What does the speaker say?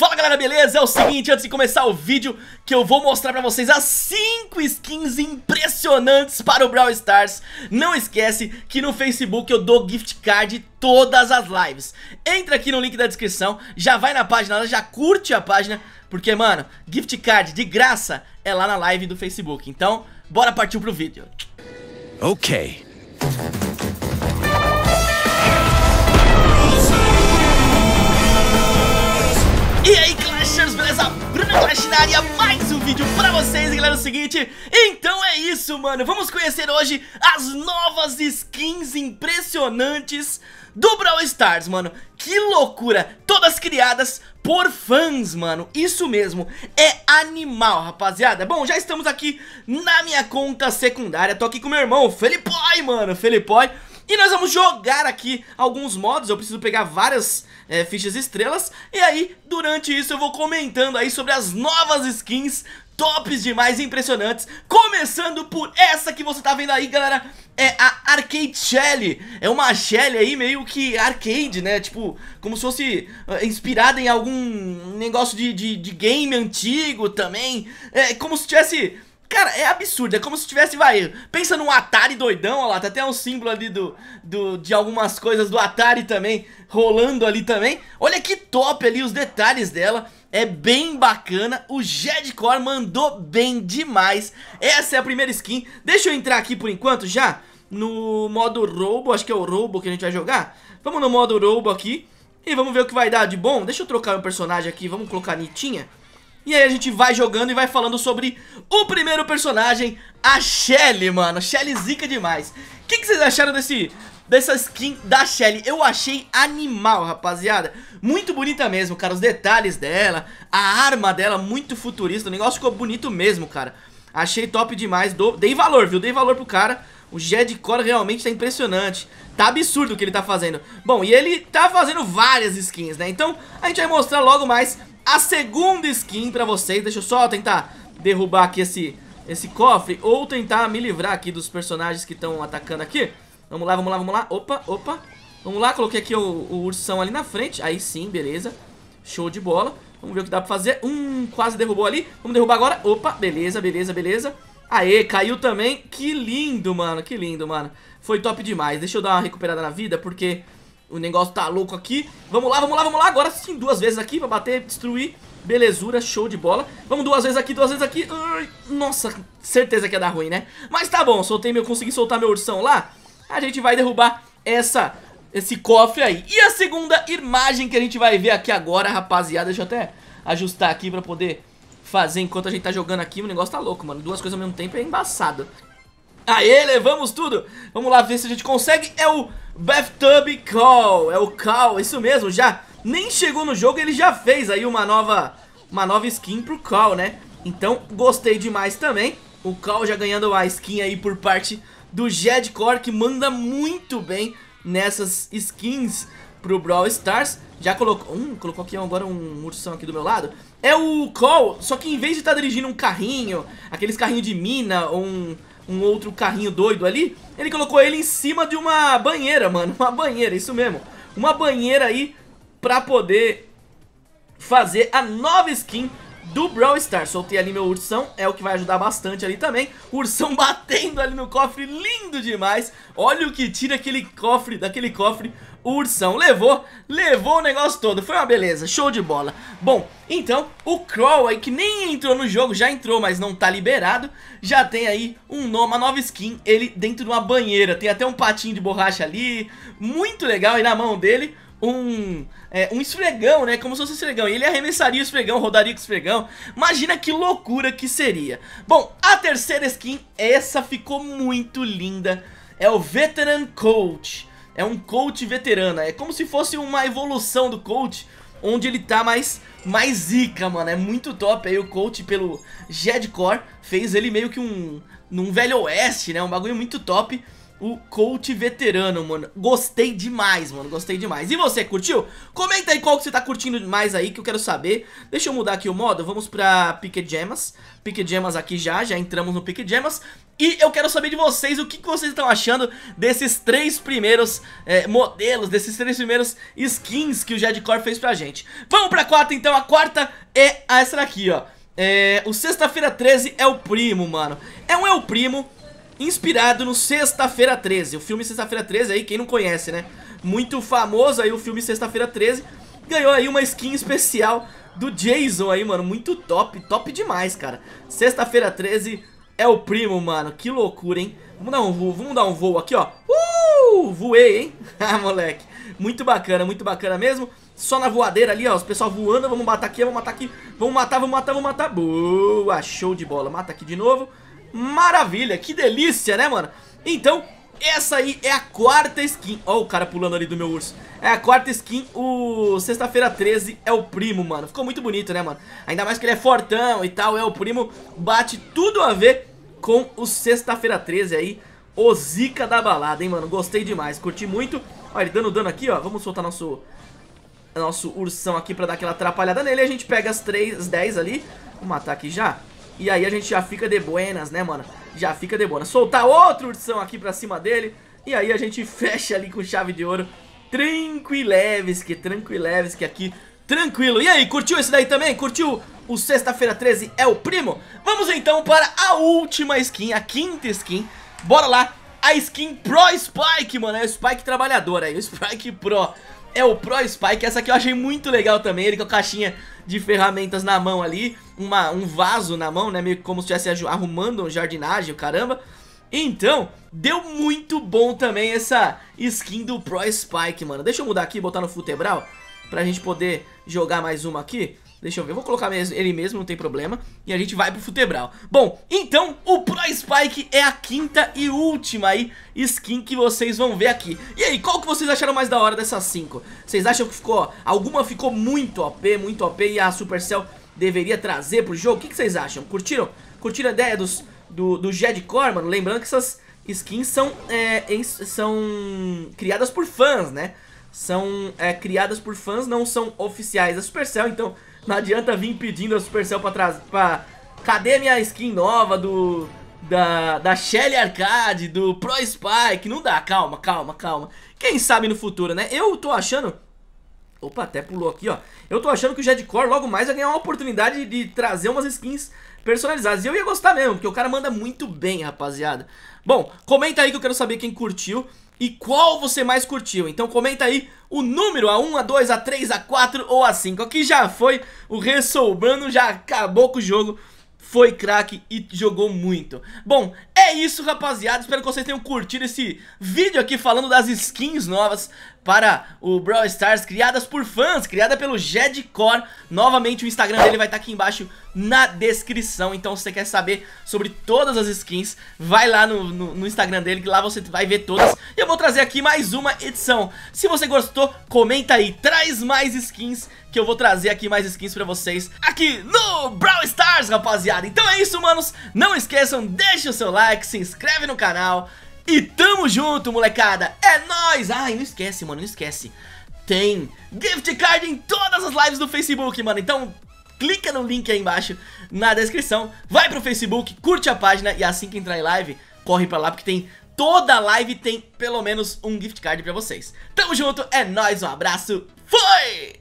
Fala galera, beleza? É o seguinte, antes de começar o vídeo que eu vou mostrar pra vocês as 5 skins impressionantes para o Brawl Stars Não esquece que no Facebook eu dou gift card todas as lives Entra aqui no link da descrição, já vai na página, já curte a página Porque mano, gift card de graça é lá na live do Facebook Então, bora partir pro vídeo Ok E aí, Clashers, beleza? Bruno Clash na área, mais um vídeo pra vocês, galera, é o seguinte Então é isso, mano, vamos conhecer hoje as novas skins impressionantes do Brawl Stars, mano Que loucura, todas criadas por fãs, mano Isso mesmo, é animal, rapaziada Bom, já estamos aqui na minha conta secundária Tô aqui com meu irmão, Felipói, mano, Felipói e nós vamos jogar aqui alguns modos, eu preciso pegar várias é, fichas estrelas E aí, durante isso eu vou comentando aí sobre as novas skins tops demais, impressionantes Começando por essa que você tá vendo aí, galera É a Arcade Shelly É uma Shelly aí meio que arcade, né? Tipo, como se fosse ah, inspirada em algum negócio de, de, de game antigo também É como se tivesse Cara, é absurdo, é como se tivesse, vai, pensa num Atari doidão, ó lá, tá até um símbolo ali do, do, de algumas coisas do Atari também, rolando ali também. Olha que top ali os detalhes dela, é bem bacana, o Jedcore mandou bem demais, essa é a primeira skin. Deixa eu entrar aqui por enquanto já, no modo Robo, acho que é o Robo que a gente vai jogar. Vamos no modo Robo aqui, e vamos ver o que vai dar de bom. Deixa eu trocar meu personagem aqui, vamos colocar Nitinha. E aí a gente vai jogando e vai falando sobre o primeiro personagem, a Shelly, mano. Shelly zica demais. O que, que vocês acharam desse dessa skin da Shelly. Eu achei animal, rapaziada. Muito bonita mesmo, cara. Os detalhes dela, a arma dela, muito futurista. O negócio ficou bonito mesmo, cara. Achei top demais. Do... Dei valor, viu? Dei valor pro cara. O Jed Core realmente tá impressionante. Tá absurdo o que ele tá fazendo. Bom, e ele tá fazendo várias skins, né? Então, a gente vai mostrar logo mais a segunda skin pra vocês. Deixa eu só tentar derrubar aqui esse, esse cofre ou tentar me livrar aqui dos personagens que estão atacando aqui. Vamos lá, vamos lá, vamos lá. Opa, opa. Vamos lá, coloquei aqui o, o ursão ali na frente. Aí sim, beleza. Show de bola. Vamos ver o que dá pra fazer. Hum, quase derrubou ali. Vamos derrubar agora. Opa, beleza, beleza, beleza. Aê, caiu também. Que lindo, mano, que lindo, mano. Foi top demais. Deixa eu dar uma recuperada na vida, porque o negócio tá louco aqui. Vamos lá, vamos lá, vamos lá. Agora sim, duas vezes aqui pra bater, destruir. Belezura, show de bola. Vamos duas vezes aqui, duas vezes aqui. Ai, nossa, certeza que ia dar ruim, né? Mas tá bom, soltei meu, consegui soltar meu ursão lá. A gente vai derrubar essa, esse cofre aí. E a segunda imagem que a gente vai ver aqui agora, rapaziada. Deixa eu até ajustar aqui pra poder fazer enquanto a gente tá jogando aqui. O negócio tá louco, mano. Duas coisas ao mesmo tempo é embaçado. Aê, levamos tudo! Vamos lá ver se a gente consegue. É o Bathtub Call, é o Call, isso mesmo, já nem chegou no jogo, ele já fez aí uma nova, uma nova skin pro Call, né? Então, gostei demais também. O Call já ganhando a skin aí por parte do Jedcore, que manda muito bem nessas skins pro Brawl Stars. Já colocou, hum, colocou aqui agora um ursão aqui do meu lado. É o Call, só que em vez de estar tá dirigindo um carrinho, aqueles carrinhos de mina ou um um outro carrinho doido ali, ele colocou ele em cima de uma banheira, mano. Uma banheira, isso mesmo. Uma banheira aí pra poder fazer a nova skin do Brawl Star. Soltei ali meu ursão, é o que vai ajudar bastante ali também. Ursão batendo ali no cofre, lindo demais. Olha o que tira aquele cofre, daquele cofre, o ursão. Levou, levou o negócio todo, foi uma beleza, show de bola. Bom, então, o Crawl aí que nem entrou no jogo, já entrou, mas não tá liberado, já tem aí um, uma nova skin, ele dentro de uma banheira. Tem até um patinho de borracha ali, muito legal aí na mão dele um, é, um esfregão, né? Como se fosse um esfregão. E ele arremessaria o esfregão, rodaria com o esfregão. Imagina que loucura que seria. Bom, a terceira skin, essa ficou muito linda. É o Veteran Coach. É um coach veterana. É como se fosse uma evolução do coach, onde ele tá mais, mais zica, mano. É muito top. Aí o coach pelo Jedcore fez ele meio que um... Num velho oeste, né? Um bagulho muito top o coach veterano, mano. Gostei demais, mano. Gostei demais. E você, curtiu? Comenta aí qual que você tá curtindo mais aí, que eu quero saber. Deixa eu mudar aqui o modo. Vamos pra Pique Gemas. Pique Gemas aqui já, já entramos no Pique Gemas. E eu quero saber de vocês o que, que vocês estão achando desses três primeiros é, modelos, desses três primeiros skins que o Jedcore fez pra gente. Vamos pra quarta, então. A quarta é essa daqui, ó. É, o Sexta-feira 13 é o primo, mano. É um é o primo inspirado no Sexta-feira 13. O filme Sexta-feira 13 aí, quem não conhece, né? Muito famoso aí o filme Sexta-feira 13. Ganhou aí uma skin especial do Jason aí, mano. Muito top, top demais, cara. Sexta-feira 13 é o primo, mano. Que loucura, hein? Vamos dar um voo, vamos dar um voo aqui, ó. Uh! Voei, hein? ah, moleque. Muito bacana, muito bacana mesmo. Só na voadeira ali, ó. Os pessoal voando. Vamos matar aqui, vamos matar aqui. Vamos matar, vamos matar, vamos matar. Boa, show de bola. Mata aqui de novo. Maravilha, que delícia, né, mano? Então, essa aí é a quarta skin Ó o cara pulando ali do meu urso É a quarta skin, o sexta-feira 13 é o primo, mano Ficou muito bonito, né, mano? Ainda mais que ele é fortão e tal, é o primo Bate tudo a ver com o sexta-feira 13 aí O zica da balada, hein, mano? Gostei demais, curti muito Olha, ele dando dano aqui, ó Vamos soltar nosso, nosso ursão aqui pra dar aquela atrapalhada nele A gente pega as 3, as 10 ali Vou matar aqui já e aí a gente já fica de buenas, né, mano? Já fica de buenas. Soltar outro ursão aqui pra cima dele. E aí a gente fecha ali com chave de ouro. Tranquileves, que tranquileves que aqui tranquilo. E aí, curtiu esse daí também? Curtiu o Sexta-feira 13 é o primo? Vamos então para a última skin, a quinta skin. Bora lá, a skin Pro Spike, mano. É o Spike trabalhador aí, o Spike Pro é o Pro Spike, essa aqui eu achei muito legal também, ele com a caixinha de ferramentas na mão ali, uma, um vaso na mão, né, meio como se estivesse arrumando um jardinagem, caramba. Então, deu muito bom também essa skin do Pro Spike, mano. Deixa eu mudar aqui, botar no futebral, pra gente poder jogar mais uma aqui. Deixa eu ver, vou colocar ele mesmo, não tem problema E a gente vai pro futebral Bom, então o Pro Spike é a quinta e última aí skin que vocês vão ver aqui E aí, qual que vocês acharam mais da hora dessas cinco? Vocês acham que ficou, alguma ficou muito OP, muito OP E a Supercell deveria trazer pro jogo? O que, que vocês acham? Curtiram? Curtiram a ideia dos, do, do Core, mano? Lembrando que essas skins são, é, são criadas por fãs, né? São é, criadas por fãs, não são oficiais da Supercell, então... Não adianta vir pedindo a Supercell pra trazer... Pra... Cadê minha skin nova do... Da, da Shelly Arcade, do Pro Spike, não dá, calma, calma, calma Quem sabe no futuro, né? Eu tô achando Opa, até pulou aqui, ó. Eu tô achando que o Jedcore logo mais vai ganhar uma oportunidade de trazer umas skins personalizadas. E eu ia gostar mesmo, porque o cara manda muito bem, rapaziada. Bom, comenta aí que eu quero saber quem curtiu e qual você mais curtiu. Então comenta aí o número, a 1, a 2, a 3, a 4 ou a 5. Aqui já foi, o Ressolbrando já acabou com o jogo. Foi craque e jogou muito. Bom, é isso, rapaziada. Espero que vocês tenham curtido esse vídeo aqui falando das skins novas para o Brawl Stars, criadas por fãs, criada pelo Jedcore. Novamente o Instagram dele vai estar tá aqui embaixo na descrição. Então se você quer saber sobre todas as skins, vai lá no, no, no, Instagram dele, que lá você vai ver todas. E eu vou trazer aqui mais uma edição. Se você gostou, comenta aí, traz mais skins, que eu vou trazer aqui mais skins pra vocês aqui no Brawl Stars, rapaziada. Então é isso, manos. Não esqueçam, deixa o seu like, se inscreve no canal. E tamo junto, molecada. É nóis. Ai, não esquece, mano, não esquece tem gift card em todas as lives do Facebook, mano. Então clica no link aí embaixo na descrição, vai pro Facebook, curte a página e assim que entrar em live, corre pra lá porque tem toda live tem pelo menos um gift card pra vocês. Tamo junto, é nóis, um abraço, fui!